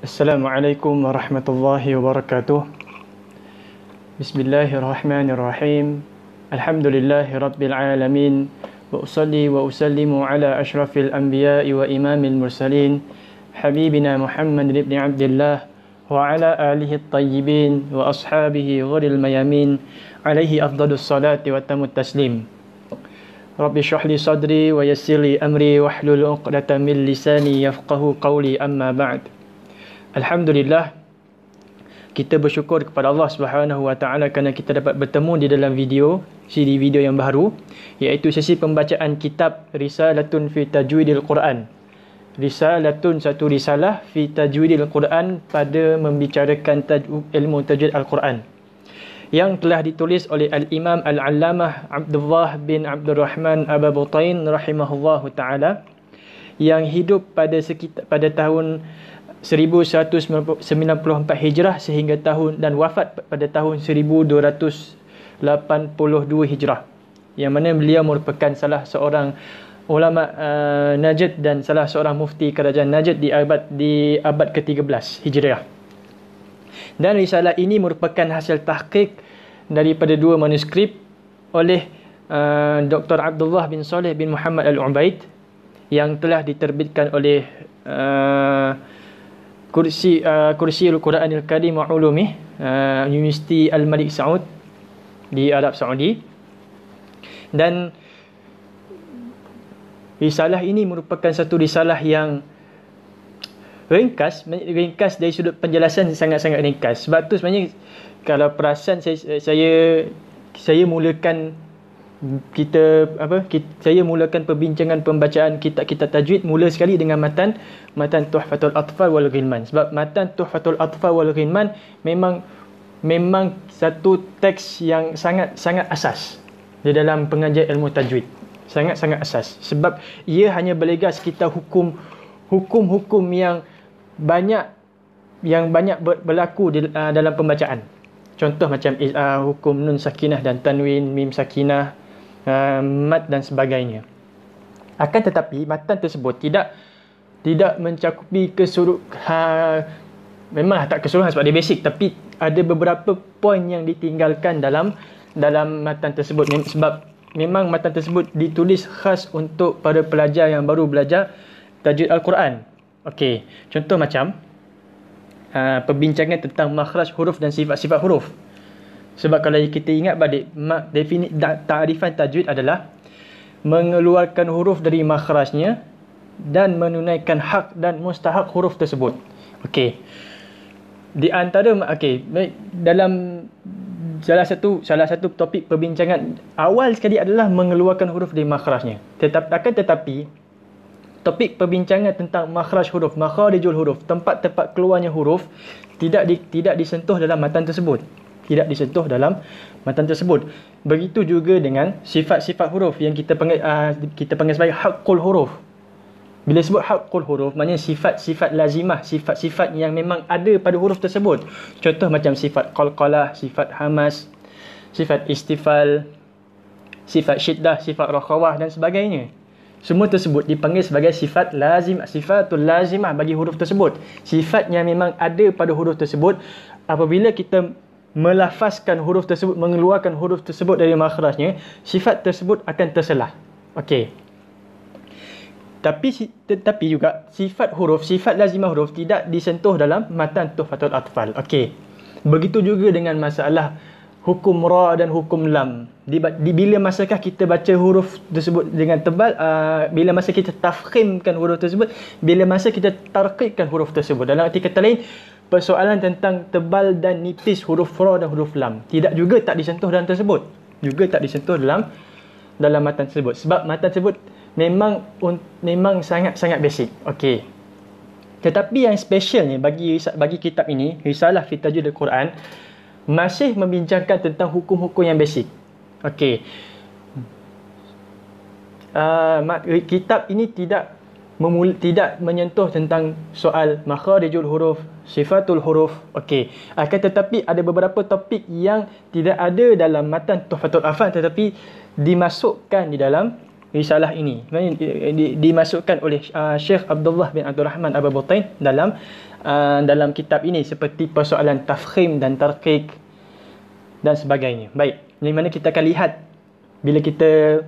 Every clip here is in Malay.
السلام عليكم ورحمة الله وبركاته بسم الله الرحمن الرحيم الحمد لله رب العالمين وأصلي وأسلم على أشرف الأنبياء وإمام المرسلين حبيبنا محمد بن عبد الله وعلى آله الطيبين وأصحابه غر الميامين عليه أفضل الصلاة وتم التسليم رب اشرح لي صدري ويسر لي أمري واحلل عقدة من لساني يفقه قولي أما بعد Alhamdulillah kita bersyukur kepada Allah Subhanahu Wa Taala kerana kita dapat bertemu di dalam video siri video yang baru iaitu sesi pembacaan kitab Risalatun fi Tajwidil Quran. Risalatun satu risalah fi Tajwidil Quran pada membicarakan ilmu tajwid Al-Quran yang telah ditulis oleh Al-Imam Al-Allamah Abdullah bin Abdul Rahman Ababutain rahimahullahu taala yang hidup pada sekitar pada tahun 1194 Hijrah sehingga tahun dan wafat pada tahun 1282 Hijrah. Yang mana beliau merupakan salah seorang ulama uh, eh, Najd dan salah seorang mufti kerajaan Najd di abad di abad ke-13 hijrah. Dan risalah ini merupakan hasil tahqiq daripada dua manuskrip oleh uh, eh, Dr. Abdullah bin Saleh bin Muhammad Al-Ubaid yang telah diterbitkan oleh uh, kursi uh, kursi al-Quranil Karim wa Ulumi uh, Universiti Al-Malik Saud di Arab Saudi dan risalah ini merupakan satu risalah yang ringkas ringkas dari sudut penjelasan sangat-sangat ringkas sebab tu sebenarnya kalau perasan saya saya saya mulakan kita apa kita, saya mulakan perbincangan pembacaan kitab kita tajwid mula sekali dengan matan matan Tuhfatul Atfal wal Ghilman sebab matan Tuhfatul Atfal wal Ghilman memang memang satu teks yang sangat sangat asas di dalam pengajian ilmu tajwid sangat sangat asas sebab ia hanya berlegas kita hukum hukum-hukum yang banyak yang banyak ber, berlaku di, uh, dalam pembacaan contoh macam uh, hukum nun sakinah dan tanwin mim sakinah Eh, mat dan sebagainya. Akan tetapi matan tersebut tidak tidak mencakupi keseluruhan ha, memang tak keseluruhan sebab dia basic tapi ada beberapa poin yang ditinggalkan dalam dalam matan tersebut sebab memang matan tersebut ditulis khas untuk para pelajar yang baru belajar tajwid al-Quran. Okey, contoh macam uh, perbincangan tentang makhraj huruf dan sifat-sifat huruf. Sebab kalau kita ingat balik, definit ta'rifan tajwid adalah mengeluarkan huruf dari makhrajnya dan menunaikan hak dan mustahak huruf tersebut. Okey. Di antara okey, baik dalam salah satu salah satu topik perbincangan awal sekali adalah mengeluarkan huruf dari makhrajnya. Tetap akan tetapi topik perbincangan tentang makhraj huruf, makhrajul huruf, tempat-tempat keluarnya huruf tidak di, tidak disentuh dalam matan tersebut tidak disentuh dalam matan tersebut. Begitu juga dengan sifat-sifat huruf yang kita panggil uh, ah, kita panggil sebagai hakul huruf. Bila sebut hakul huruf, maknanya sifat-sifat lazimah, sifat-sifat yang memang ada pada huruf tersebut. Contoh macam sifat qalqalah, sifat hamas, sifat istifal, sifat syiddah, sifat rakhawah dan sebagainya. Semua tersebut dipanggil sebagai sifat lazim, sifatul lazimah bagi huruf tersebut. Sifat yang memang ada pada huruf tersebut, apabila kita melafazkan huruf tersebut, mengeluarkan huruf tersebut dari makhrajnya, sifat tersebut akan terselah. Okey. Tapi tetapi juga sifat huruf, sifat lazimah huruf tidak disentuh dalam matan tuhfatul atfal. Okey. Begitu juga dengan masalah hukum ra dan hukum lam. Di, di bila masakah kita baca huruf tersebut dengan tebal, uh, bila masa kita tafkhimkan huruf tersebut, bila masa kita tarqiqkan huruf tersebut. Dalam arti kata lain, persoalan tentang tebal dan nipis huruf ra dan huruf lam tidak juga tak disentuh dalam tersebut juga tak disentuh dalam dalam matan tersebut sebab matan tersebut memang un, memang sangat sangat basic okey tetapi yang special bagi bagi kitab ini risalah fitajul al-quran masih membincangkan tentang hukum-hukum yang basic okey Uh, kitab ini tidak memul- tidak menyentuh tentang soal makharijul huruf, sifatul huruf. Okey. Akan tetapi ada beberapa topik yang tidak ada dalam matan Tuhfatul Afan tetapi dimasukkan di dalam risalah ini. Kan, dimasukkan oleh uh, Syekh Abdullah bin Abdul Rahman Abu Butain dalam uh, dalam kitab ini seperti persoalan tafkhim dan tarqiq dan sebagainya. Baik. Di mana kita akan lihat bila kita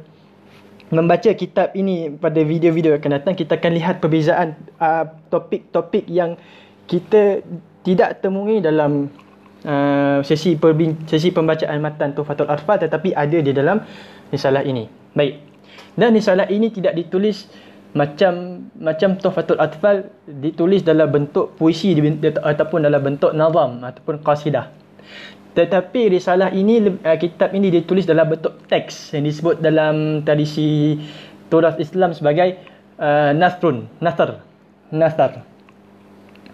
membaca kitab ini pada video-video akan datang kita akan lihat perbezaan uh, topik-topik yang kita tidak temui dalam uh, sesi sesi pembacaan matan Tuhfatul Arfa tetapi ada di dalam risalah ini. Baik. Dan risalah ini tidak ditulis macam macam Tuhfatul Atfal ditulis dalam bentuk puisi ataupun dalam bentuk nazam ataupun qasidah. Tetapi risalah ini uh, kitab ini ditulis dalam bentuk teks yang disebut dalam tradisi Torah Islam sebagai uh, Nasrun, Nasr, Nasr.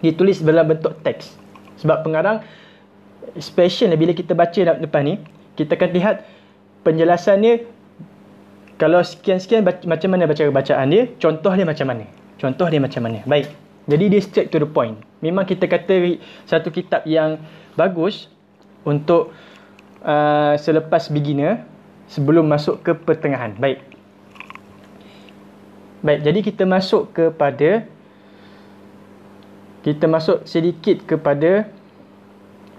Ditulis dalam bentuk teks. Sebab pengarang special bila kita baca dalam depan ni, kita akan lihat penjelasannya kalau sekian-sekian macam mana baca bacaan dia, contoh dia macam mana. Contoh dia macam mana. Baik. Jadi dia straight to the point. Memang kita kata satu kitab yang bagus, untuk uh, selepas beginner sebelum masuk ke pertengahan. Baik. Baik, jadi kita masuk kepada kita masuk sedikit kepada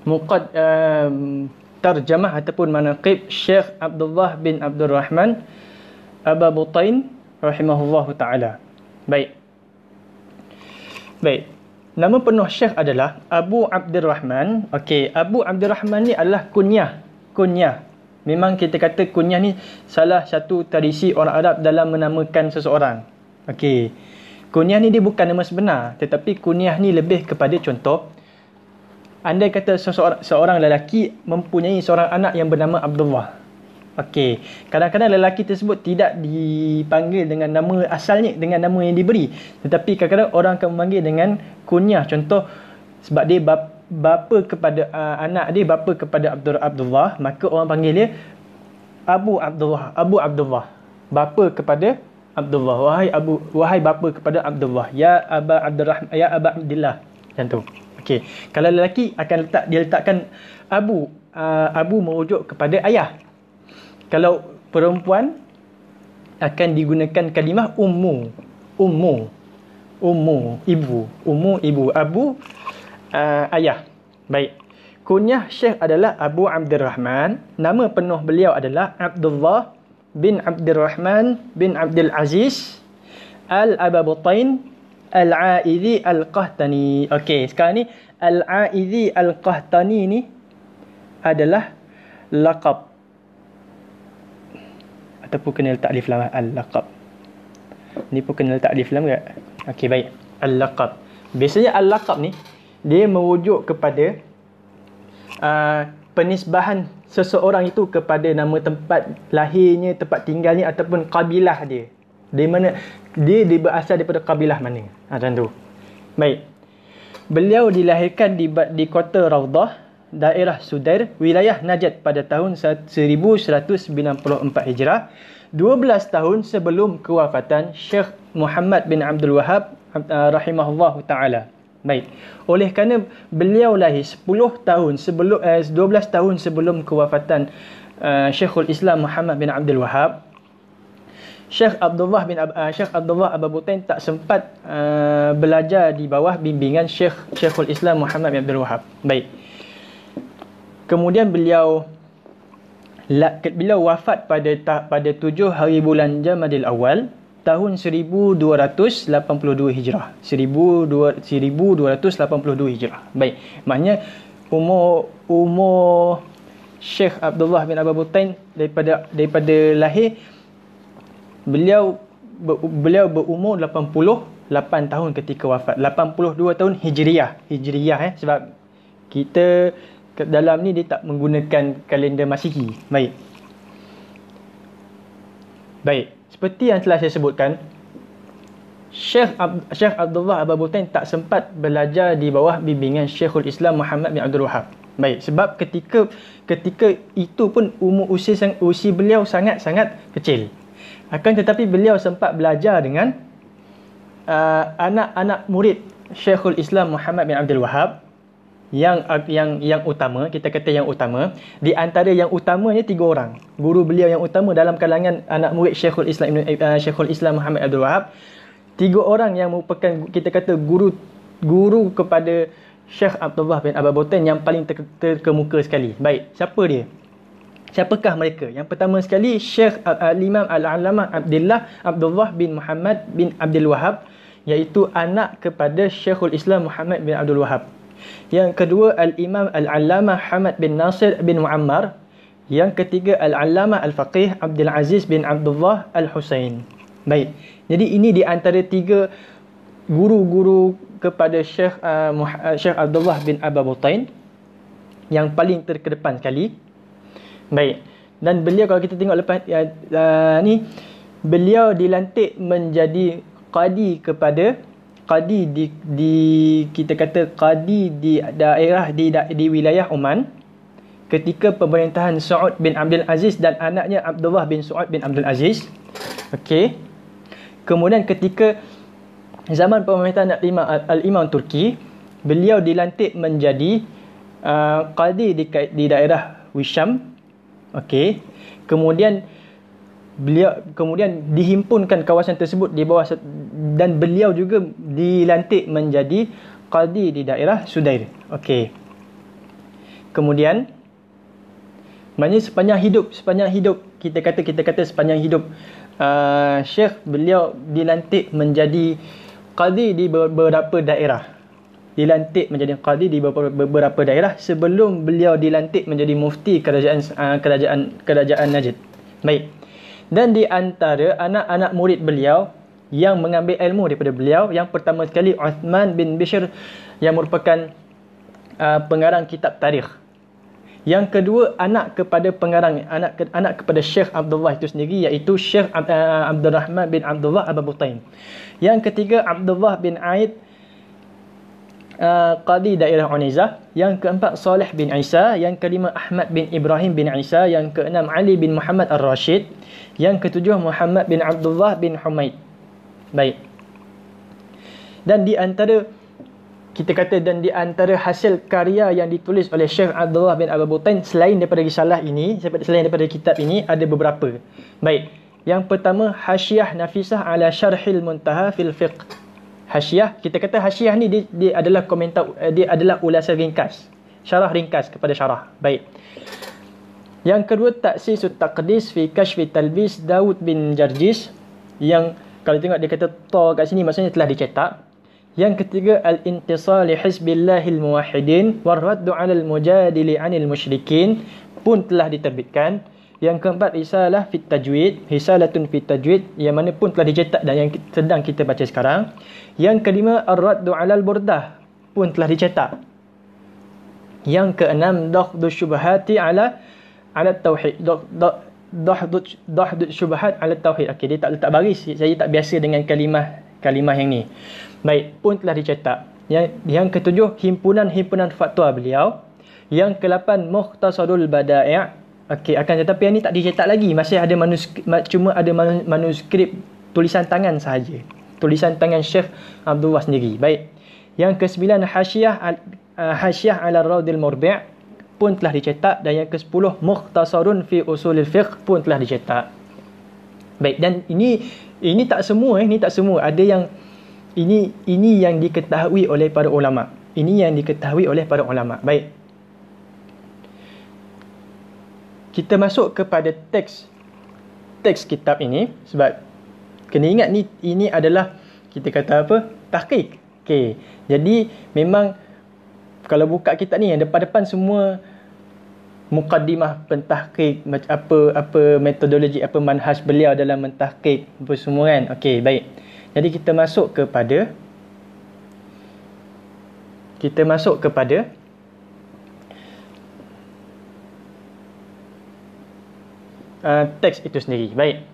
muqad um, terjemah ataupun manaqib Syekh Abdullah bin Abdul Rahman Aba Butain rahimahullahu taala. Baik. Baik. Nama penuh Syekh adalah Abu Abdul Rahman. Okey, Abu Abdul Rahman ni adalah kunyah. Kunyah. Memang kita kata kunyah ni salah satu tradisi orang Arab dalam menamakan seseorang. Okey. Kunyah ni dia bukan nama sebenar, tetapi kunyah ni lebih kepada contoh Andai kata seseorang seorang lelaki mempunyai seorang anak yang bernama Abdullah. Okey, kadang-kadang lelaki tersebut tidak dipanggil dengan nama asalnya dengan nama yang diberi. Tetapi kadang-kadang orang akan memanggil dengan kunyah. Contoh sebab dia bap- bapa kepada uh, anak dia bapa kepada Abdul Abdullah, maka orang panggil dia Abu Abdullah, Abu Abdullah. Bapa kepada Abdullah. Wahai Abu wahai bapa kepada Abdullah. Ya Aba Abdurrahman, ya Aba Abdullah. Macam tu. Okey. Kalau lelaki akan letak dia letakkan Abu uh, Abu merujuk kepada ayah kalau perempuan akan digunakan kalimah ummu ummu ummu ibu ummu ibu abu uh, ayah baik kunyah syekh adalah Abu Abdurrahman nama penuh beliau adalah Abdullah bin Abdurrahman bin Abdul Aziz al ababutain Al-A'idhi Al-Qahtani Okey, sekarang ni Al-A'idhi Al-Qahtani ni Adalah Laqab ataupun kenal taklif lam al-laqab. Ni pun kenal taklif lam ke? Okey baik. Al-laqab. Biasanya al-laqab ni dia merujuk kepada uh, penisbahan seseorang itu kepada nama tempat lahirnya, tempat tinggalnya ataupun kabilah dia. Di mana dia, dia daripada kabilah mana? Ha, macam tu. Baik. Beliau dilahirkan di, di kota Raudah daerah Sudair, wilayah Najat pada tahun 1194 Hijrah, 12 tahun sebelum kewafatan Syekh Muhammad bin Abdul Wahab eh, rahimahullah taala. Baik. Oleh kerana beliau lahir 10 tahun sebelum eh, 12 tahun sebelum kewafatan uh, eh, Syekhul Islam Muhammad bin Abdul Wahab, Syekh Abdullah bin Ab- eh, Syekh Abdullah Abu Butain tak sempat uh, belajar di bawah bimbingan Syekh Syekhul Islam Muhammad bin Abdul Wahab. Baik. Kemudian beliau beliau wafat pada pada 7 hari bulan Jamadil Awal tahun 1282 Hijrah. 1282, 1282 Hijrah. Baik. Maknanya umur umur Sheikh Abdullah bin Abu Butain daripada daripada lahir beliau ber, beliau berumur 88 tahun ketika wafat. 82 tahun Hijriah. Hijriah eh sebab kita dalam ni dia tak menggunakan kalender Masiki. Baik. Baik, seperti yang telah saya sebutkan, Syekh Ab- Syekh Abdullah Ababutain tak sempat belajar di bawah bimbingan Syekhul Islam Muhammad bin Abdul Wahab. Baik, sebab ketika ketika itu pun umur usia usia beliau sangat-sangat kecil. Akan tetapi beliau sempat belajar dengan uh, anak-anak murid Syekhul Islam Muhammad bin Abdul Wahab yang yang yang utama kita kata yang utama di antara yang utamanya tiga orang guru beliau yang utama dalam kalangan anak murid Syekhul Islam uh, Syekhul Islam Muhammad Abdul Wahab tiga orang yang merupakan kita kata guru guru kepada Syekh Abdul Wahab bin Abu Botan yang paling ter, terkemuka sekali baik siapa dia Siapakah mereka? Yang pertama sekali Syekh Al-Imam eh, Al-Alamah Abdullah Abdullah bin Muhammad bin Abdul Wahab iaitu anak kepada Syekhul Islam Muhammad bin Abdul Wahab. Yang kedua Al-Imam Al-Allamah Hamad bin Nasir bin Muammar Yang ketiga Al-Allamah Al-Faqih Abdul Aziz bin Abdullah Al-Husain Baik, jadi ini di antara tiga guru-guru kepada Syekh uh, uh Syekh Abdullah bin Ababutain yang paling terkedepan sekali. Baik. Dan beliau kalau kita tengok lepas uh, uh, ni beliau dilantik menjadi qadi kepada qadi di, di kita kata qadi di daerah di di wilayah Oman ketika pemerintahan Saud bin Abdul Aziz dan anaknya Abdullah bin Saud bin Abdul Aziz. Okey. Kemudian ketika zaman pemerintahan Al-Imam, Al-Imam Turki, beliau dilantik menjadi uh, qadi di, di daerah Wisham. Okey. Kemudian beliau kemudian dihimpunkan kawasan tersebut di bawah dan beliau juga dilantik menjadi qadi di daerah Sudair. Okey. Kemudian maknanya sepanjang hidup, sepanjang hidup kita kata kita kata sepanjang hidup uh, Syekh beliau dilantik menjadi qadi di beberapa daerah. Dilantik menjadi qadi di beberapa daerah sebelum beliau dilantik menjadi mufti kerajaan uh, kerajaan kerajaan Najd. Baik. Dan di antara anak-anak murid beliau yang mengambil ilmu daripada beliau, yang pertama sekali Uthman bin Bishr yang merupakan uh, pengarang kitab tarikh. Yang kedua anak kepada pengarang anak ke, anak kepada Syekh Abdullah itu sendiri iaitu Syekh uh, Abdul Rahman bin Abdullah Al-Babutain. Yang ketiga Abdullah bin Aid Eh, qadi daerah Unizah Yang keempat Salih bin Isa Yang kelima Ahmad bin Ibrahim bin Isa Yang keenam Ali bin Muhammad al-Rashid Yang ketujuh Muhammad bin Abdullah bin Humaid Baik Dan di antara kita kata dan di antara hasil karya yang ditulis oleh Syekh Abdullah bin Abu Butain selain daripada risalah ini, selain daripada kitab ini ada beberapa. Baik. Yang pertama Hasyiah Nafisah ala Syarhil Muntaha fil Fiqh. Hasyiah kita kata hasyiah ni dia, dia adalah komentar eh, dia adalah ulasan ringkas syarah ringkas kepada syarah baik yang kedua taksis taqdis fi kashfi talbis Daud bin Jarjis yang kalau tengok dia kata ta kat sini maksudnya telah dicetak yang ketiga al intisal li hisbillahil muwahhidin war raddu alal mujadili anil musyrikin pun telah diterbitkan yang keempat risalah fit tajwid risalatun fit tajwid yang mana pun telah dicetak dan yang sedang kita baca sekarang yang kelima Ar-Raddu Alal Burdah pun telah dicetak. Yang keenam Dakhdu Syubhati Ala Ala Tauhid. Dakhdu Dakhdu Syubhat Ala Tauhid. Okey, dia tak letak baris. Saya tak biasa dengan kalimah kalimah yang ni. Baik, pun telah dicetak. Yang yang ketujuh himpunan-himpunan fatwa beliau. Yang kelapan Mukhtasarul Badai'. Okey, akan tetapi yang ni tak dicetak lagi. Masih ada manuskrip cuma ada manuskrip tulisan tangan sahaja tulisan tangan Syekh Abdullah sendiri. Baik. Yang ke-9 Hasyiah eh, Hasyiah ala Raudil Murbi' pun telah dicetak dan yang ke-10 Mukhtasarun fi Usulil Fiqh pun telah dicetak. Baik dan ini ini tak semua eh ini tak semua ada yang ini ini yang diketahui oleh para ulama. Ini yang diketahui oleh para ulama. Baik. Kita masuk kepada teks teks kitab ini sebab kena ingat ni ini adalah kita kata apa tahqiq okey jadi memang kalau buka kitab ni yang depan-depan semua mukaddimah pentahqiq apa apa metodologi apa manhaj beliau dalam mentahqiq apa semua kan okey baik jadi kita masuk kepada kita masuk kepada uh, teks itu sendiri baik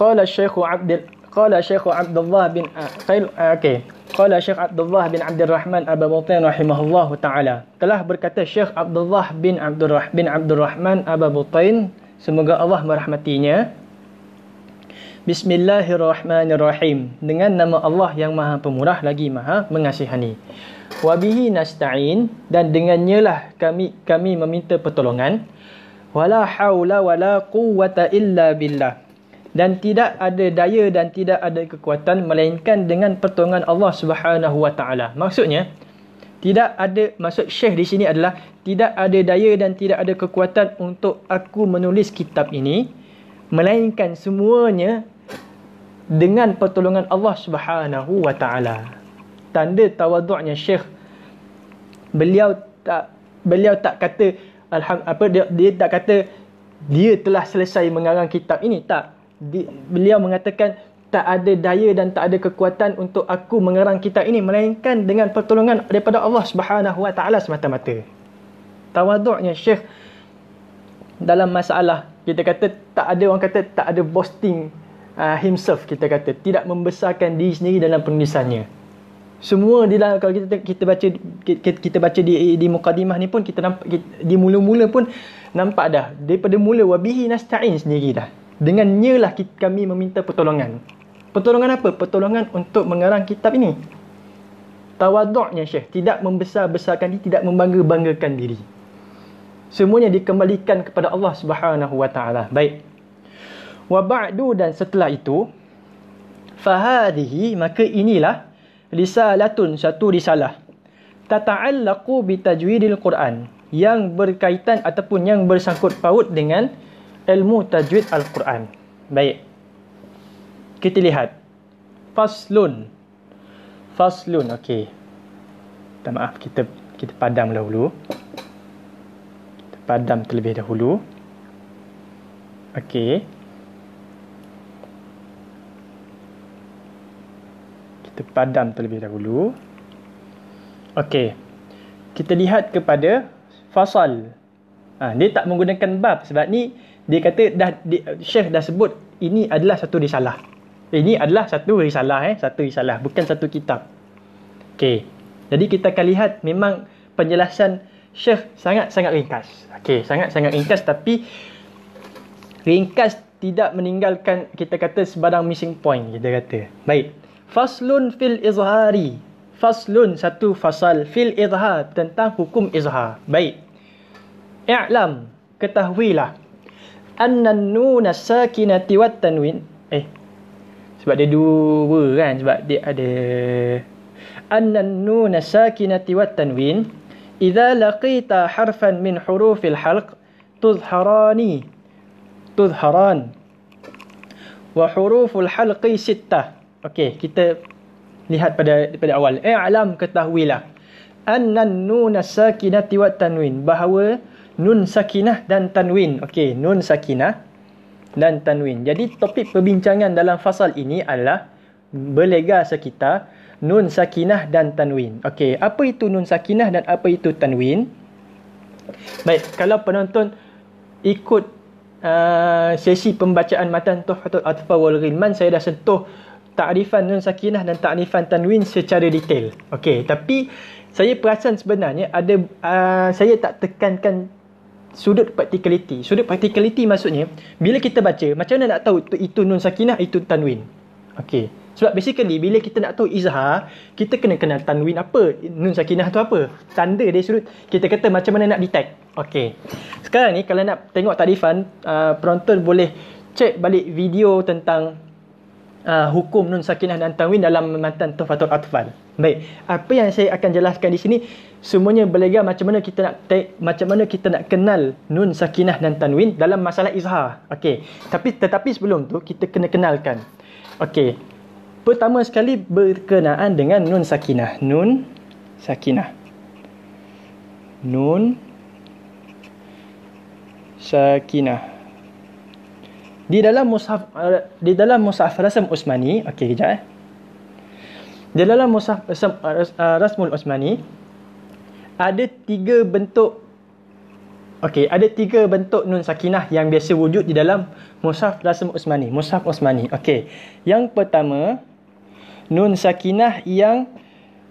qala Syekh Abdul qala Syekh Abdullah bin ah, Qail ah, okey qala Syekh Abdullah bin Abdul Rahman Abu Butain rahimahullahu taala telah berkata Syekh Abdullah bin Abdul Rahman bin Abdul Rahman Abu Butain semoga Allah merahmatinya Bismillahirrahmanirrahim dengan nama Allah yang Maha Pemurah lagi Maha Mengasihani wa bihi nasta'in dan dengannya lah kami kami meminta pertolongan wala haula wala quwwata illa billah dan tidak ada daya dan tidak ada kekuatan melainkan dengan pertolongan Allah Subhanahu Wa Taala. Maksudnya tidak ada maksud Syekh di sini adalah tidak ada daya dan tidak ada kekuatan untuk aku menulis kitab ini melainkan semuanya dengan pertolongan Allah Subhanahu Wa Taala. Tanda tawaduknya Syekh beliau tak beliau tak kata alhamdulillah apa dia, dia tak kata dia telah selesai mengarang kitab ini tak beliau mengatakan tak ada daya dan tak ada kekuatan untuk aku mengarang kita ini melainkan dengan pertolongan daripada Allah Subhanahu Wa Taala semata-mata. Tawaduknya Syekh dalam masalah kita kata tak ada orang kata tak ada boasting uh, himself kita kata tidak membesarkan diri sendiri dalam penulisannya. Semua di dalam kalau kita kita baca kita, kita baca di di mukadimah ni pun kita nampak di mula-mula pun nampak dah daripada mula wabihi nasta'in sendiri dah dengan nyalah kami meminta pertolongan. Pertolongan apa? Pertolongan untuk mengarang kitab ini. Tawaduknya Syekh, tidak membesar-besarkan diri, tidak membangga-banggakan diri. Semuanya dikembalikan kepada Allah Subhanahu wa Baik. Wa ba'du dan setelah itu fahadhihi maka inilah risalatun satu risalah. Tata'allaqu bitajwidil Quran yang berkaitan ataupun yang bersangkut paut dengan ilmu tajwid al-Quran. Baik. Kita lihat. Faslun. Faslun. Okey. Minta maaf kita kita padam dahulu. Kita padam terlebih dahulu. Okey. Kita padam terlebih dahulu. Okey. Kita lihat kepada fasal. Ha, dia tak menggunakan bab sebab ni dia kata dah di, syekh dah sebut ini adalah satu risalah. Ini adalah satu risalah eh, satu risalah bukan satu kitab. Okey. Jadi kita akan lihat memang penjelasan syekh sangat-sangat ringkas. Okey, sangat-sangat ringkas tapi ringkas tidak meninggalkan kita kata sebarang missing point kita kata. Baik. Faslun fil izhari. Faslun satu fasal fil izhar tentang hukum izhar. Baik. I'lam ketahuilah anna nun sakinati wat tanwin eh sebab dia dua kan sebab dia ada anna nun sakinati wat tanwin idza laqita harfan min hurufil halq tuzharani tuzharan wa huruful halqi sitta. okey kita lihat pada pada awal Eh, alam ketahuilah anna nun sakinati wat tanwin bahawa nun sakinah dan tanwin. Okey, nun sakinah dan tanwin. Jadi topik perbincangan dalam fasal ini adalah berlegar sekitar nun sakinah dan tanwin. Okey, apa itu nun sakinah dan apa itu tanwin? Baik, kalau penonton ikut uh, sesi pembacaan matan Tuhfatul Atfal wal Ghilman, saya dah sentuh takrifan nun sakinah dan takrifan tanwin secara detail. Okey, tapi saya perasan sebenarnya ada uh, saya tak tekankan sudut particularity. Sudut particularity maksudnya bila kita baca macam mana nak tahu itu, itu nun sakinah itu tanwin. Okey. Sebab basically bila kita nak tahu izhar, kita kena kenal tanwin apa, nun sakinah tu apa. Tanda dia sudut kita kata macam mana nak detect. Okey. Sekarang ni kalau nak tengok tadi fan, uh, penonton boleh check balik video tentang uh, hukum nun sakinah dan tanwin dalam matan tafatur atfal. Baik, apa yang saya akan jelaskan di sini semuanya berlega. macam mana kita nak te- macam mana kita nak kenal nun sakinah dan tanwin dalam masalah izhar. Okey, tapi tetapi sebelum tu kita kena kenalkan. Okey. Pertama sekali berkenaan dengan nun sakinah. Nun sakinah. Nun sakinah di dalam mushaf eh, di dalam mushaf rasam Usmani okey kejap eh di dalam mushaf Rasm eh, eh, Rasmul Usmani ada tiga bentuk okey ada tiga bentuk nun sakinah yang biasa wujud di dalam mushaf rasam Usmani mushaf Usmani okey yang pertama nun sakinah yang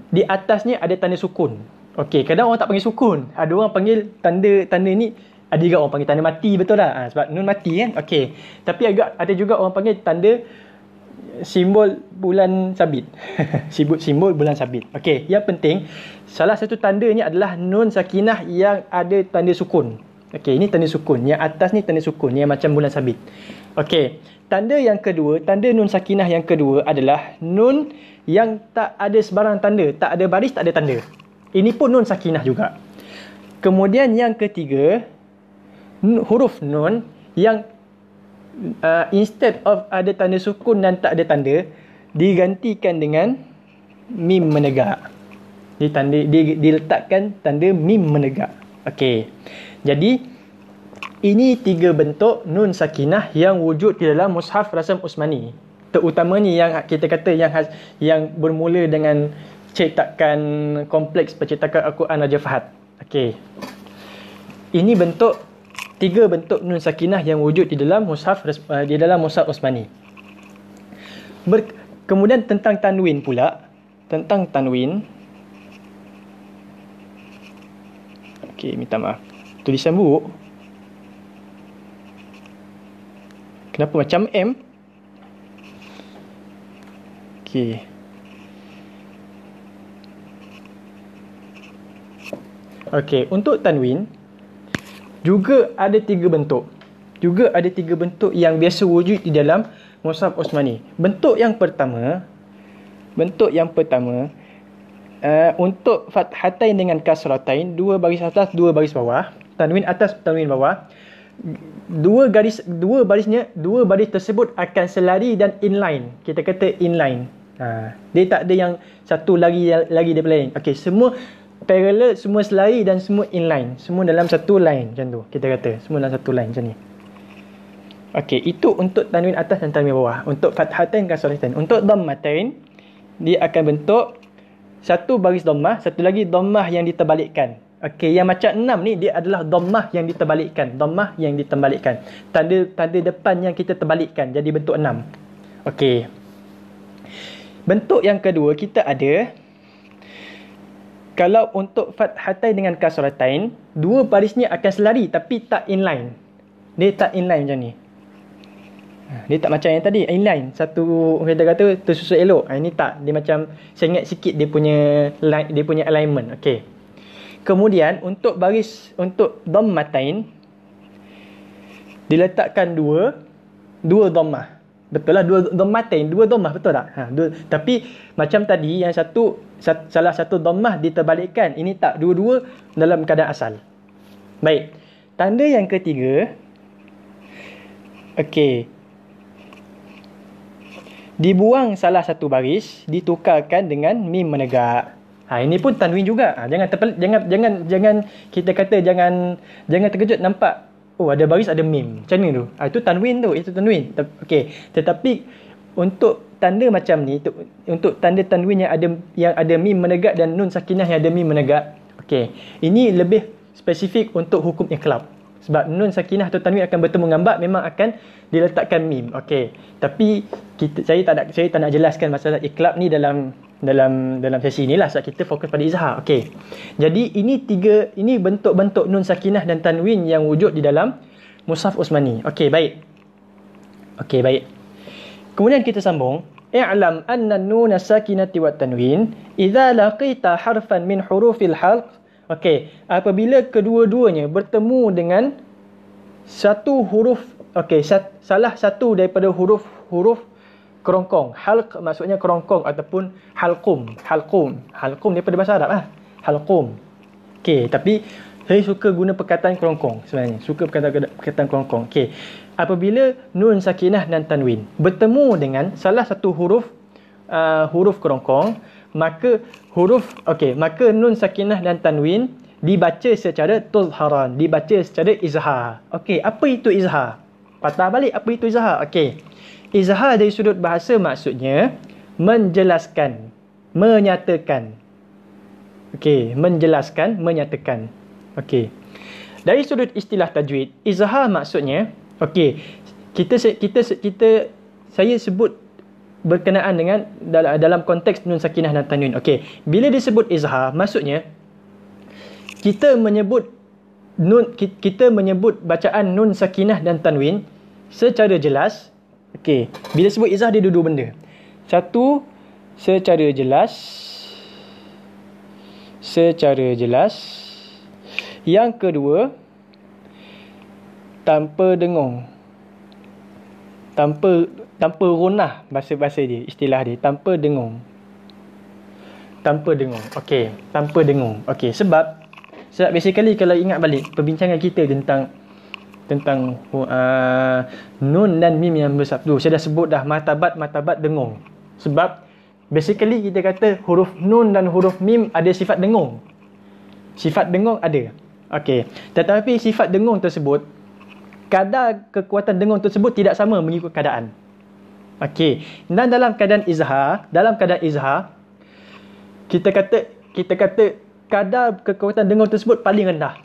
di atasnya ada tanda sukun okey kadang orang tak panggil sukun ada orang panggil tanda tanda ni ada juga orang panggil tanda mati betul lah ha, sebab nun mati kan okey tapi agak ada juga orang panggil tanda simbol bulan sabit sibuk simbol bulan sabit okey yang penting salah satu tanda tandanya adalah nun sakinah yang ada tanda sukun okey ini tanda sukun yang atas ni tanda sukun yang macam bulan sabit okey tanda yang kedua tanda nun sakinah yang kedua adalah nun yang tak ada sebarang tanda tak ada baris tak ada tanda ini pun nun sakinah juga kemudian yang ketiga huruf nun yang uh, instead of ada tanda sukun dan tak ada tanda digantikan dengan mim menegak. Ditanda di, diletakkan tanda mim menegak. Okey. Jadi ini tiga bentuk nun sakinah yang wujud di dalam mushaf Rasam Usmani. Terutamanya yang kita kata yang has, yang bermula dengan cetakan kompleks percetakan Al-Quran Raja Fahad. Okey. Ini bentuk tiga bentuk nun sakinah yang wujud di dalam mushaf eh, di dalam mushaf Usmani. Ber, kemudian tentang tanwin pula, tentang tanwin. Okey, minta maaf. Tulisan buruk. Kenapa macam M? Okey. Okey, untuk tanwin, juga ada tiga bentuk. Juga ada tiga bentuk yang biasa wujud di dalam Mushaf Osmani. Bentuk yang pertama, bentuk yang pertama, uh, untuk fathatain dengan kasratain, dua baris atas, dua baris bawah, tanwin atas, tanwin bawah, dua garis dua barisnya dua baris tersebut akan selari dan inline kita kata inline ha. dia tak ada yang satu lagi lagi daripada lain okey semua parallel semua selari dan semua inline semua dalam satu line macam tu kita kata semua dalam satu line macam ni Okey, itu untuk tanwin atas dan tanwin bawah untuk fathatain kasratain untuk dhammatain dia akan bentuk satu baris dhammah satu lagi dhammah yang diterbalikkan Okey, yang macam enam ni dia adalah dhammah yang diterbalikkan dhammah yang diterbalikkan tanda tanda depan yang kita terbalikkan jadi bentuk enam Okey. bentuk yang kedua kita ada kalau untuk fathatain dengan kasratain, dua baris ni akan selari tapi tak inline. Dia tak inline macam ni. Ha, dia tak macam yang tadi, inline. Satu kita kata tersusun elok. Ha, ini tak. Dia macam sengit sikit dia punya line, dia punya alignment. Okey. Kemudian untuk baris untuk dhammatain diletakkan dua dua dhammah. Betul lah, dua domah teng, dua domah betul tak? Ha, dua. Tapi macam tadi, yang satu salah satu domah diterbalikkan. Ini tak, dua-dua dalam keadaan asal. Baik, tanda yang ketiga. Okey. Dibuang salah satu baris, ditukarkan dengan mim menegak. Ha, ini pun tanwin juga. Ha, jangan terpel, jangan jangan jangan kita kata jangan jangan terkejut nampak oh ada baris ada mim macam ni tu ah itu tanwin tu itu tanwin okey tetapi untuk tanda macam ni untuk, untuk tanda tanwin yang ada yang ada mim menegak dan nun sakinah yang ada mim menegak okey ini lebih spesifik untuk hukum iqlab sebab nun sakinah atau tanwin akan bertemu ngambak memang akan diletakkan mim okey tapi kita saya tak nak saya tak nak jelaskan masalah iqlab ni dalam dalam dalam sesi inilah sebab kita fokus pada izhar. Okey. Jadi ini tiga ini bentuk-bentuk nun sakinah dan tanwin yang wujud di dalam mushaf Usmani. Okey, baik. Okey, baik. Kemudian kita sambung. I'lam anna nun sakinati wa tanwin idza laqita harfan min hurufil halq. Okey, apabila kedua-duanya bertemu dengan satu huruf okey, sat, salah satu daripada huruf-huruf huruf, kerongkong halq maksudnya kerongkong ataupun halqum halqum halqum daripada bahasa Arab lah halqum okey tapi saya suka guna perkataan kerongkong sebenarnya suka perkataan perkataan kerongkong okey apabila nun sakinah dan tanwin bertemu dengan salah satu huruf uh, huruf kerongkong maka huruf okey maka nun sakinah dan tanwin dibaca secara tuzharan dibaca secara izhar okey apa itu izhar patah balik apa itu izhar okey Izhar dari sudut bahasa maksudnya menjelaskan, menyatakan. Okey, menjelaskan, menyatakan. Okey. Dari sudut istilah tajwid, izhar maksudnya, okey, kita kita kita saya sebut berkenaan dengan dalam, dalam konteks nun sakinah dan tanwin. Okey, bila disebut izhar maksudnya kita menyebut nun kita menyebut bacaan nun sakinah dan tanwin secara jelas Okey, bila sebut izah dia dua-dua benda. Satu secara jelas secara jelas. Yang kedua tanpa dengung. Tanpa tanpa runah bahasa-bahasa dia, istilah dia, tanpa dengung. Tanpa dengung. Okey, tanpa dengung. Okey, sebab sebab basically kalau ingat balik perbincangan kita tentang tentang uh, nun dan mim yang bersatu. Saya dah sebut dah matabat matabat dengung. Sebab basically kita kata huruf nun dan huruf mim ada sifat dengung. Sifat dengung ada. Okey. Tetapi sifat dengung tersebut kadar kekuatan dengung tersebut tidak sama mengikut keadaan. Okey. Dan dalam keadaan izhar, dalam keadaan izhar kita kata kita kata kadar kekuatan dengung tersebut paling rendah.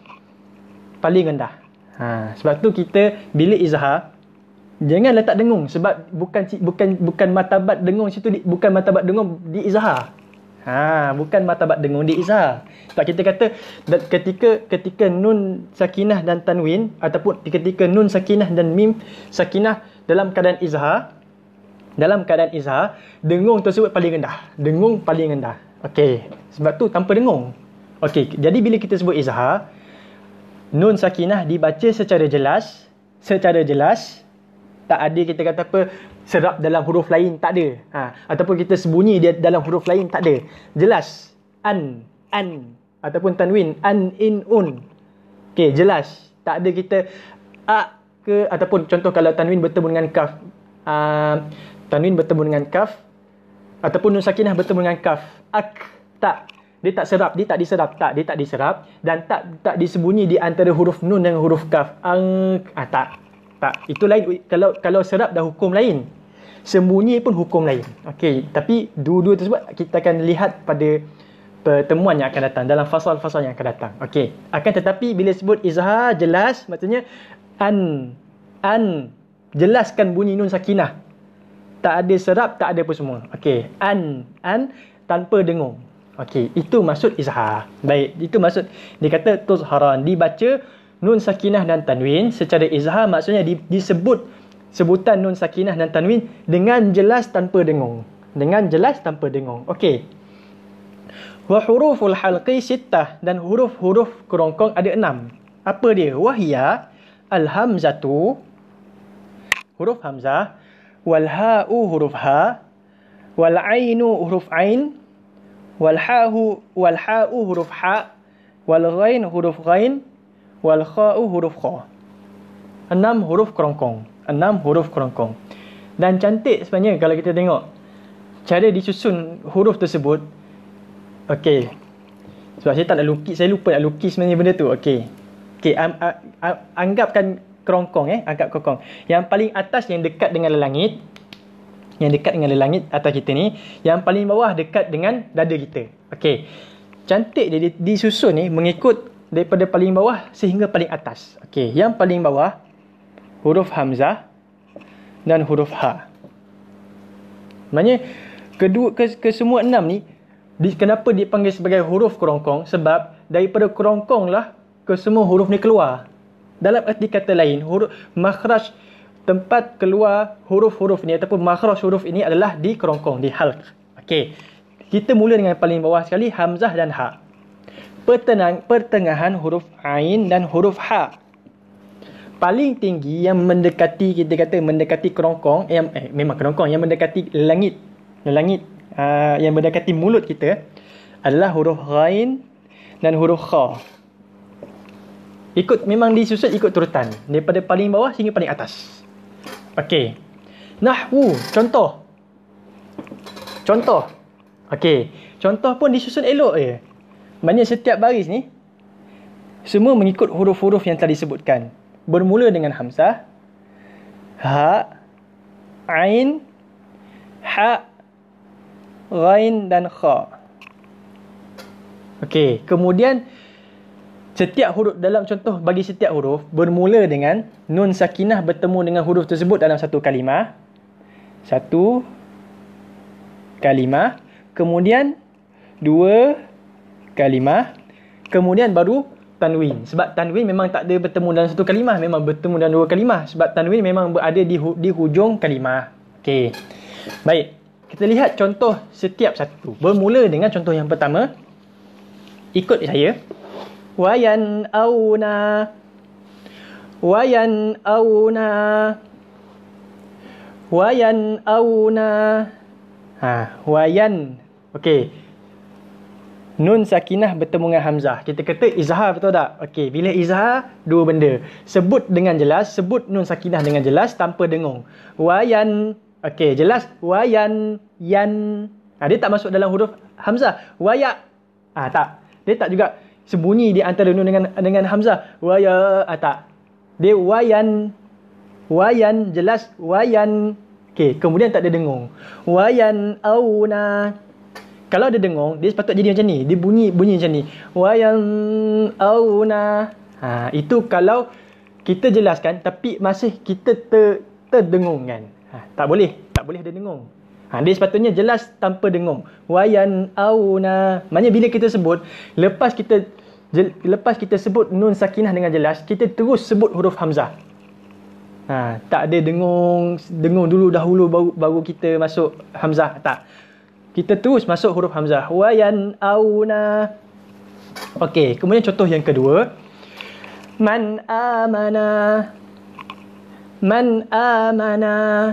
Paling rendah. Ha, sebab tu kita bilik izhar jangan letak dengung sebab bukan bukan bukan matabat dengung situ di, bukan matabat dengung di izhar. Ha, bukan matabat dengung di izhar. Sebab kita kata ketika ketika nun sakinah dan tanwin ataupun ketika nun sakinah dan mim sakinah dalam keadaan izhar dalam keadaan izhar dengung tersebut paling rendah. Dengung paling rendah. Okey. Sebab tu tanpa dengung. Okey. Jadi bila kita sebut izhar nun sakinah dibaca secara jelas secara jelas tak ada kita kata apa serap dalam huruf lain tak ada ha ataupun kita sembunyi dia dalam huruf lain tak ada jelas an an ataupun tanwin an in un okey jelas tak ada kita a ke ataupun contoh kalau tanwin bertemu dengan kaf a tanwin bertemu dengan kaf ataupun nun sakinah bertemu dengan kaf ak tak dia tak serap dia tak diserap tak dia tak diserap dan tak tak disembunyi di antara huruf nun dengan huruf kaf ang ah, tak tak itu lain kalau kalau serap dah hukum lain sembunyi pun hukum lain okey tapi dua-dua tersebut kita akan lihat pada pertemuan yang akan datang dalam fasal-fasal yang akan datang okey akan tetapi bila sebut izhar jelas maksudnya an an jelaskan bunyi nun sakinah tak ada serap tak ada apa semua okey an an tanpa dengung Okey, itu maksud izhar. Baik, itu maksud dia kata tuzharan dibaca nun sakinah dan tanwin secara izhar maksudnya di, disebut sebutan nun sakinah dan tanwin dengan jelas tanpa dengung. Dengan jelas tanpa dengung. Okey. Wa huruful halqi sittah dan huruf-huruf kerongkong ada enam. Apa dia? Wahia alhamzatu huruf hamzah wal ha'u huruf ha wal ainu huruf ain Walhau, walhau huruf ha wal huruf ghain wal huruf kha enam huruf kerongkong enam huruf kerongkong dan cantik sebenarnya kalau kita tengok cara disusun huruf tersebut okey sebab saya tak nak lukis saya lupa nak lukis sebenarnya benda tu okey okey um, uh, uh, anggapkan kerongkong eh anggap kerongkong yang paling atas yang dekat dengan langit yang dekat dengan langit atas kita ni yang paling bawah dekat dengan dada kita okey cantik dia disusun ni mengikut daripada paling bawah sehingga paling atas okey yang paling bawah huruf hamzah dan huruf h. Ha. maknanya kedua ke, semua enam ni kenapa dipanggil sebagai huruf kerongkong sebab daripada kerongkong lah ke semua huruf ni keluar dalam erti kata lain huruf makhraj tempat keluar huruf-huruf ni ataupun makhraj huruf ini adalah di kerongkong, di halq. Okey. Kita mula dengan yang paling bawah sekali hamzah dan ha. Pertenang, pertengahan huruf ain dan huruf ha. Paling tinggi yang mendekati kita kata mendekati kerongkong yang eh, memang kerongkong yang mendekati langit. Yang langit uh, yang mendekati mulut kita adalah huruf ghain dan huruf kha. Ikut memang disusun ikut turutan daripada paling bawah sehingga paling atas. Okey. Nahwu, contoh. Contoh. Okey. Contoh pun disusun elok je. Maknanya setiap baris ni semua mengikut huruf-huruf yang telah disebutkan. Bermula dengan hamzah. Ha, ain, ha, ghain dan kha. Okey, kemudian Setiap huruf dalam contoh bagi setiap huruf bermula dengan nun sakinah bertemu dengan huruf tersebut dalam satu kalimah. Satu kalimah, kemudian dua kalimah, kemudian baru tanwin. Sebab tanwin memang tak ada bertemu dalam satu kalimah, memang bertemu dalam dua kalimah sebab tanwin memang berada di hu- di hujung kalimah. Okey. Baik. Kita lihat contoh setiap satu. Bermula dengan contoh yang pertama. Ikut saya. وينأونا وينأونا وينأونا ha, وين okay. Nun Sakinah bertemu dengan Hamzah. Kita kata Izhar betul tak? Okey, bila Izhar, dua benda. Sebut dengan jelas, sebut Nun Sakinah dengan jelas tanpa dengung. Wayan. Okey, jelas. Wayan. Yan. Ha, dia tak masuk dalam huruf Hamzah. Wayak. Ah ha, tak. Dia tak juga sembunyi di antara Nun dengan dengan Hamzah. Waya ah, tak. Dia wayan wayan jelas wayan. Okey, kemudian tak ada dengung. Wayan auna. Kalau ada dengung, dia sepatutnya jadi macam ni. Dia bunyi bunyi macam ni. Wayan auna. Ha, itu kalau kita jelaskan tapi masih kita ter, terdengung kan. Ha, tak boleh, tak boleh ada dengung. Ha, dia sepatutnya jelas tanpa dengung. Wayan auna. Maknanya bila kita sebut, lepas kita lepas kita sebut nun sakinah dengan jelas, kita terus sebut huruf hamzah. Ha, tak ada dengung, dengung dulu dahulu baru, baru kita masuk hamzah. Tak. Kita terus masuk huruf hamzah. Wayan auna. Okey, kemudian contoh yang kedua. Man amana. Man amana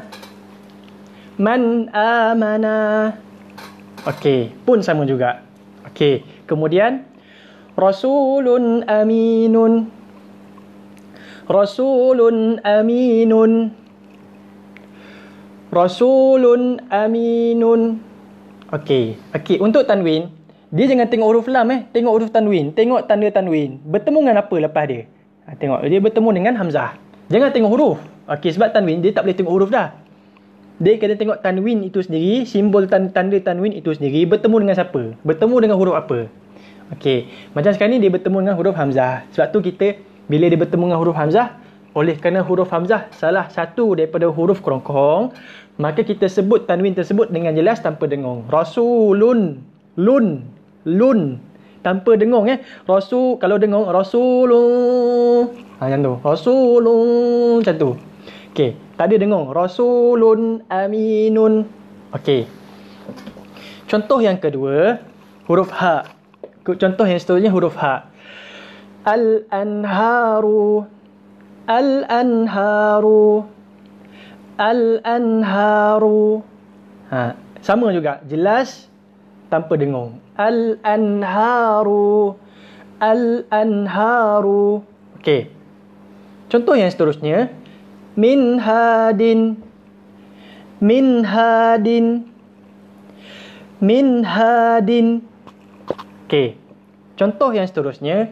man amana. Okey, pun sama juga. Okey, kemudian rasulun aminun. Rasulun aminun. Rasulun aminun. Okey, okey untuk tanwin, dia jangan tengok huruf lam eh, tengok huruf tanwin, tengok tanda tanwin. Bertemu dengan apa lepas dia? Ha, tengok dia bertemu dengan hamzah. Jangan tengok huruf. Okey sebab tanwin dia tak boleh tengok huruf dah dia kena tengok tanwin itu sendiri, simbol tan tanda tanwin itu sendiri bertemu dengan siapa? Bertemu dengan huruf apa? Okey, macam sekarang ni dia bertemu dengan huruf hamzah. Sebab tu kita bila dia bertemu dengan huruf hamzah, oleh kerana huruf hamzah salah satu daripada huruf kerongkong, maka kita sebut tanwin tersebut dengan jelas tanpa dengung. Rasulun, lun, lun tanpa dengung eh. Rasul kalau dengung Rasulun. Ha, macam tu. Rasulun macam tu. Okey tadi dengung rasulun aminun okey contoh yang kedua huruf ha contoh yang seterusnya huruf ha al anharu al anharu al anharu ha sama juga jelas tanpa dengung al anharu al anharu okey contoh yang seterusnya min hadin min hadin min hadin okey contoh yang seterusnya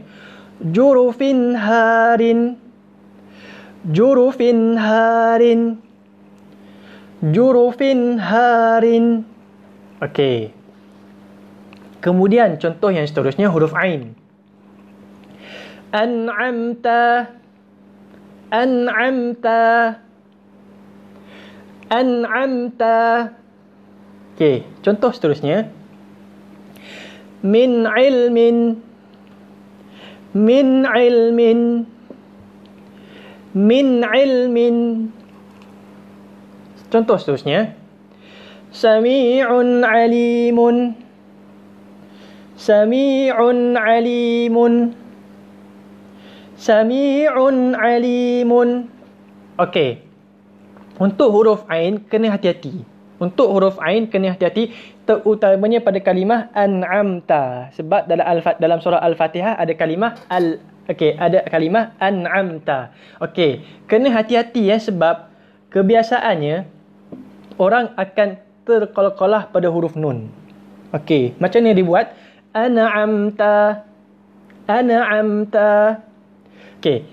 jurufin harin jurufin harin jurufin harin okey kemudian contoh yang seterusnya huruf ain an'amta an'amta an'amta okey contoh seterusnya min ilmin min ilmin min ilmin contoh seterusnya sami'un alimun sami'un alimun Sami'un alimun. Okey. Untuk huruf ain kena hati-hati. Untuk huruf ain kena hati-hati terutamanya pada kalimah an'amta sebab dalam al dalam surah al-Fatihah ada kalimah al okey ada kalimah an'amta. Okey, kena hati-hati ya sebab kebiasaannya orang akan terkolah-kolah pada huruf nun. Okey, macam ni dibuat an'amta an'amta Okay.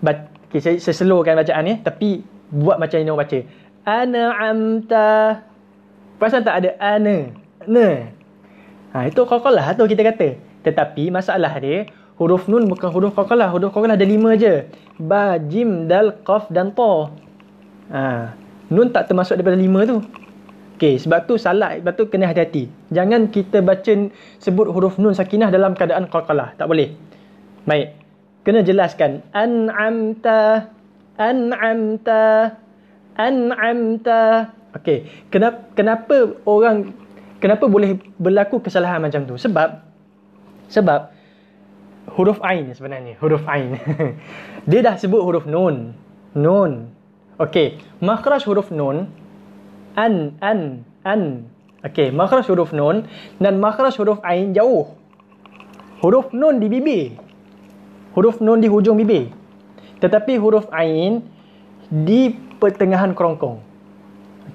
But, okay saya, saya slowkan bacaan ni. Tapi, buat macam yang orang baca. Ana amta. Perasan tak ada ana? Ne. Ha, itu kokolah lah tu kita kata. Tetapi, masalah dia, huruf nun bukan huruf kokolah. Huruf kokolah ada lima je. Ba, jim, dal, qaf dan to. Ha. Nun tak termasuk daripada lima tu. Okay, sebab tu salah, sebab tu kena hati-hati. Jangan kita baca sebut huruf nun sakinah dalam keadaan qaqalah. Tak boleh. Baik kena jelaskan an'amta an'amta an'amta okey kenapa kenapa orang kenapa boleh berlaku kesalahan macam tu sebab sebab huruf ain sebenarnya huruf ain dia dah sebut huruf nun nun okey makhraj huruf nun an an an okey makhraj huruf nun dan makhraj huruf ain jauh huruf nun di bibir huruf nun di hujung bibir. Tetapi huruf ain di pertengahan kerongkong.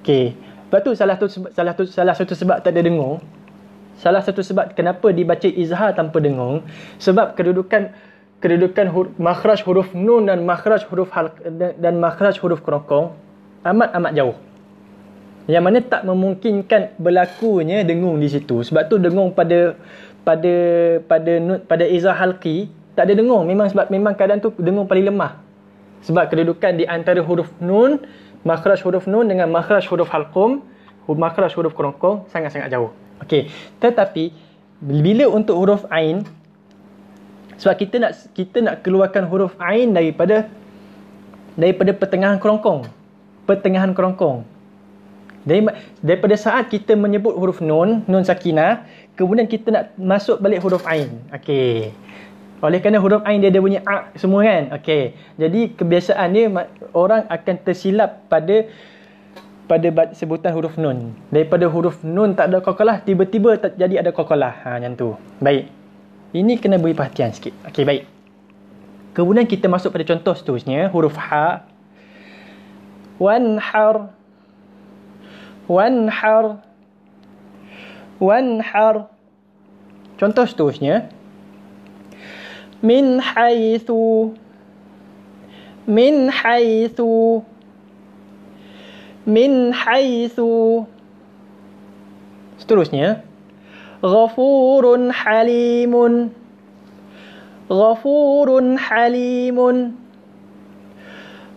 Okey. Sebab tu salah satu salah satu salah satu sebab tak ada dengung. Salah satu sebab kenapa dibaca izhar tanpa dengung sebab kedudukan kedudukan hur, makhraj huruf nun dan makhraj huruf hal, dan, dan makhraj huruf kerongkong amat amat jauh. Yang mana tak memungkinkan berlakunya dengung di situ. Sebab tu dengung pada pada pada nun pada izhar halqi tak ada dengung memang sebab memang keadaan tu dengung paling lemah sebab kedudukan di antara huruf nun makhraj huruf nun dengan makhraj huruf halqum makhraj huruf kerongkong sangat-sangat jauh okey tetapi bila untuk huruf ain sebab kita nak kita nak keluarkan huruf ain daripada daripada pertengahan kerongkong pertengahan kerongkong dari, daripada saat kita menyebut huruf nun nun sakinah kemudian kita nak masuk balik huruf ain okey oleh kerana huruf ain dia ada bunyi a semua kan? Okey. Jadi kebiasaan dia orang akan tersilap pada pada sebutan huruf nun. Daripada huruf nun tak ada kokolah, tiba-tiba jadi ada kokolah. Ha macam tu. Baik. Ini kena beri perhatian sikit. Okey, baik. Kemudian kita masuk pada contoh seterusnya, huruf ha. har Wanhar. har Contoh seterusnya, min haythu min haythu min haythu seterusnya ghafurun halimun ghafurun halimun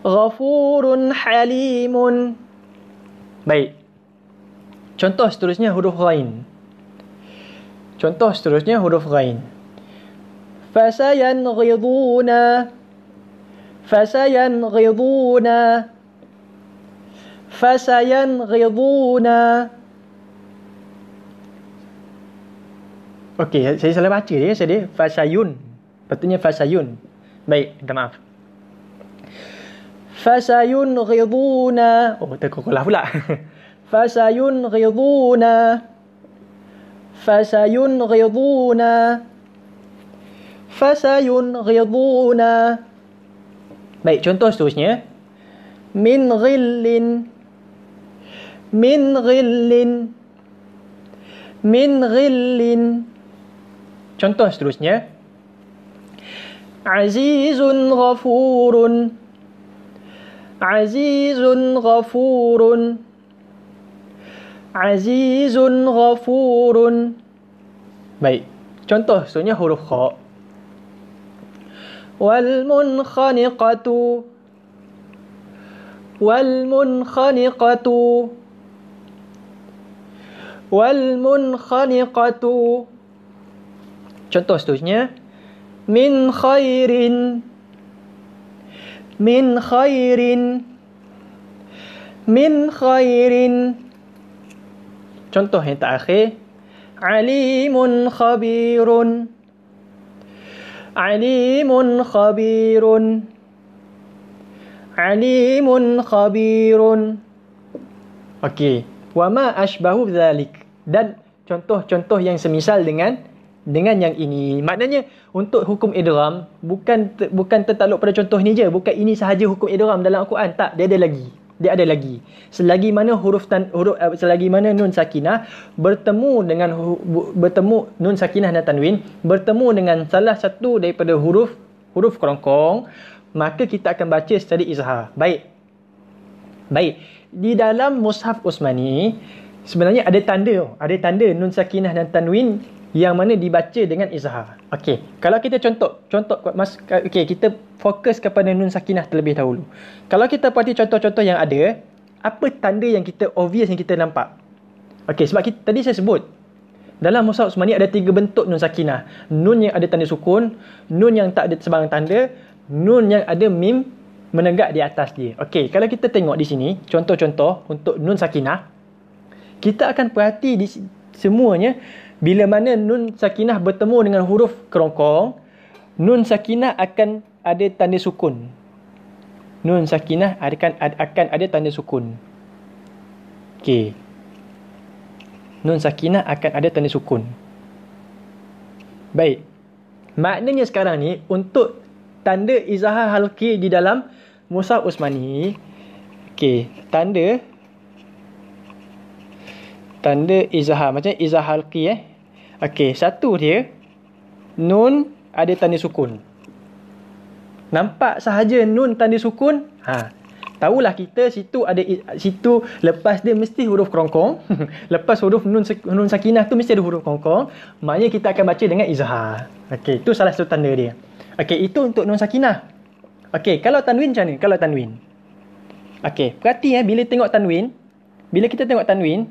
ghafurun halimun baik contoh seterusnya huruf ghain contoh seterusnya huruf ghain فسينغضون فسينغضون فسينغضون Okey, saya salah baca dia, saya dia fasayun. Patutnya fasayun. Baik, minta maaf. Fasayun ghiduna. Oh, terkokolah pula. fasayun ghiduna. Fasayun ghiduna fasayun ghiduna. Baik, contoh seterusnya. Min ghillin. Min ghillin. Min ghillin. Contoh seterusnya. Azizun ghafurun. Azizun ghafurun. Azizun ghafurun. Baik, contoh seterusnya huruf khok. والمنخنقة والمنخنقة والمنخنقة Contoh seterusnya Min khairin Min khairin Min khairin Contoh yang terakhir Alimun khabirun عليم خبير عليم خبير Okey. Wa ma ashbahu Dan contoh-contoh yang semisal dengan dengan yang ini. Maknanya untuk hukum idram bukan bukan tertakluk pada contoh ni je, bukan ini sahaja hukum idram dalam Al-Quran, tak, dia ada lagi dia ada lagi selagi mana huruf tan huruf uh, selagi mana nun sakinah bertemu dengan hu, bu, bertemu nun sakinah dan tanwin bertemu dengan salah satu daripada huruf huruf kerongkong maka kita akan baca secara izhar baik baik di dalam mushaf usmani sebenarnya ada tanda ada tanda nun sakinah dan tanwin yang mana dibaca dengan izhar. Okey, kalau kita contoh, contoh mas okey, kita fokus kepada nun sakinah terlebih dahulu. Kalau kita perhati contoh-contoh yang ada, apa tanda yang kita obvious yang kita nampak? Okey, sebab kita, tadi saya sebut dalam mushaf Usmani ada tiga bentuk nun sakinah. Nun yang ada tanda sukun, nun yang tak ada sebarang tanda, nun yang ada mim menegak di atas dia. Okey, kalau kita tengok di sini, contoh-contoh untuk nun sakinah, kita akan perhati di semuanya bila mana nun sakinah bertemu dengan huruf kerongkong, nun sakinah akan ada tanda sukun. Nun sakinah akan akan ada tanda sukun. Okey. Nun sakinah akan ada tanda sukun. Baik. Maknanya sekarang ni untuk tanda izhar halki di dalam Musa Usmani, okey, tanda tanda izhar macam izhalqi eh okey satu dia nun ada tanda sukun nampak sahaja nun tanda sukun ha tahulah kita situ ada situ lepas dia mesti huruf kerongkong lepas huruf nun nun sakinah tu mesti ada huruf kerongkong maknanya kita akan baca dengan izhar okey itu salah satu tanda dia okey itu untuk nun sakinah okey kalau tanwin macam ni kalau tanwin okey perhati eh bila tengok tanwin bila kita tengok tanwin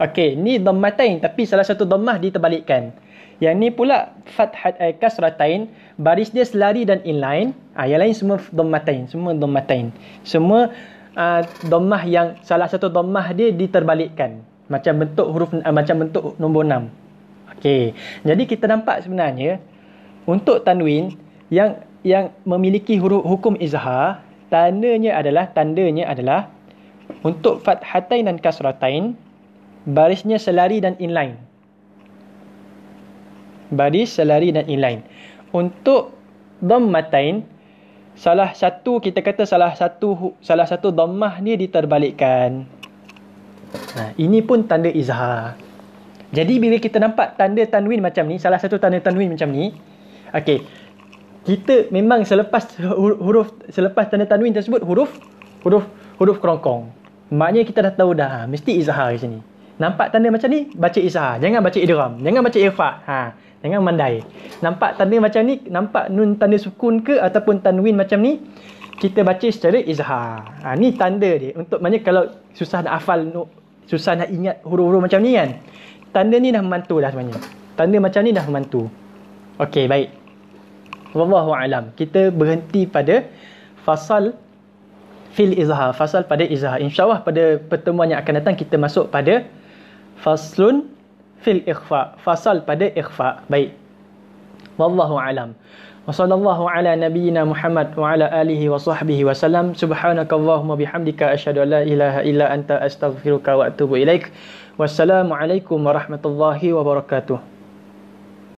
Okey, ni dhammatain tapi salah satu dhammah diterbalikkan. Yang ni pula fathat eh, kasratain, baris dia selari dan inline. Ah, yang lain semua dhammatain, semua dhammatain. Semua uh, dhammah yang salah satu dhammah dia diterbalikkan. Macam bentuk huruf uh, macam bentuk nombor 6. Okey. Jadi kita nampak sebenarnya untuk tanwin yang yang memiliki huruf hukum izhar, tandanya adalah tandanya adalah untuk fathatain dan kasratain, barisnya selari dan inline. Baris selari dan inline. Untuk dhammatain, salah satu kita kata salah satu salah satu dhammah ni diterbalikkan. Ha, ini pun tanda izhar. Jadi bila kita nampak tanda tanwin macam ni, salah satu tanda tanwin macam ni, okey. Kita memang selepas huruf selepas tanda tanwin tersebut huruf huruf huruf kerongkong. Maknanya kita dah tahu dah mesti izhar di sini. Nampak tanda macam ni, baca isha. Jangan baca idram. Jangan baca ikhfa. Ha. Jangan mandai. Nampak tanda macam ni, nampak nun tanda sukun ke ataupun tanwin macam ni, kita baca secara izhar. Ha, ni tanda dia. Untuk maknanya kalau susah nak hafal, susah nak ingat huruf-huruf macam ni kan. Tanda ni dah memantu dah sebenarnya. Tanda macam ni dah memantu. Okey, baik. Wallahu alam. Kita berhenti pada fasal fil izhar. Fasal pada izhar. Insyaallah pada pertemuan yang akan datang kita masuk pada faslun fil ikhfa fasal pada ikhfa baik wallahu alam wa sallallahu ala nabiyyina muhammad wa ala alihi wa sahbihi wa salam subhanakallahumma bihamdika Ashhadu alla ilaha illa anta astaghfiruka wa atubu ilaik wassalamu alaikum warahmatullahi wabarakatuh